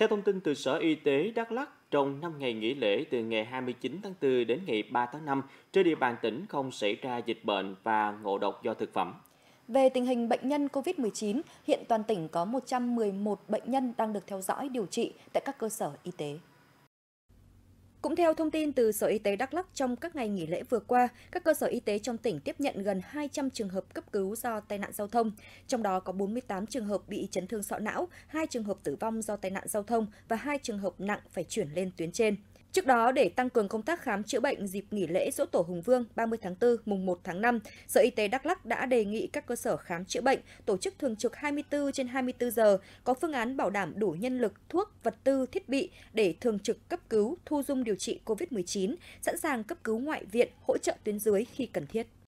Theo thông tin từ Sở Y tế Đắk Lắk, trong 5 ngày nghỉ lễ từ ngày 29 tháng 4 đến ngày 3 tháng 5, trên địa bàn tỉnh không xảy ra dịch bệnh và ngộ độc do thực phẩm. Về tình hình bệnh nhân COVID-19, hiện toàn tỉnh có 111 bệnh nhân đang được theo dõi điều trị tại các cơ sở y tế. Cũng theo thông tin từ Sở Y tế Đắk Lắk, trong các ngày nghỉ lễ vừa qua, các cơ sở y tế trong tỉnh tiếp nhận gần 200 trường hợp cấp cứu do tai nạn giao thông, trong đó có 48 trường hợp bị chấn thương sọ não, 2 trường hợp tử vong do tai nạn giao thông và 2 trường hợp nặng phải chuyển lên tuyến trên. Trước đó, để tăng cường công tác khám chữa bệnh dịp nghỉ lễ dỗ tổ Hùng Vương 30 tháng 4, mùng 1 tháng 5, Sở Y tế Đắk Lắc đã đề nghị các cơ sở khám chữa bệnh tổ chức thường trực 24 trên 24 giờ, có phương án bảo đảm đủ nhân lực, thuốc, vật tư, thiết bị để thường trực cấp cứu, thu dung điều trị COVID-19, sẵn sàng cấp cứu ngoại viện, hỗ trợ tuyến dưới khi cần thiết.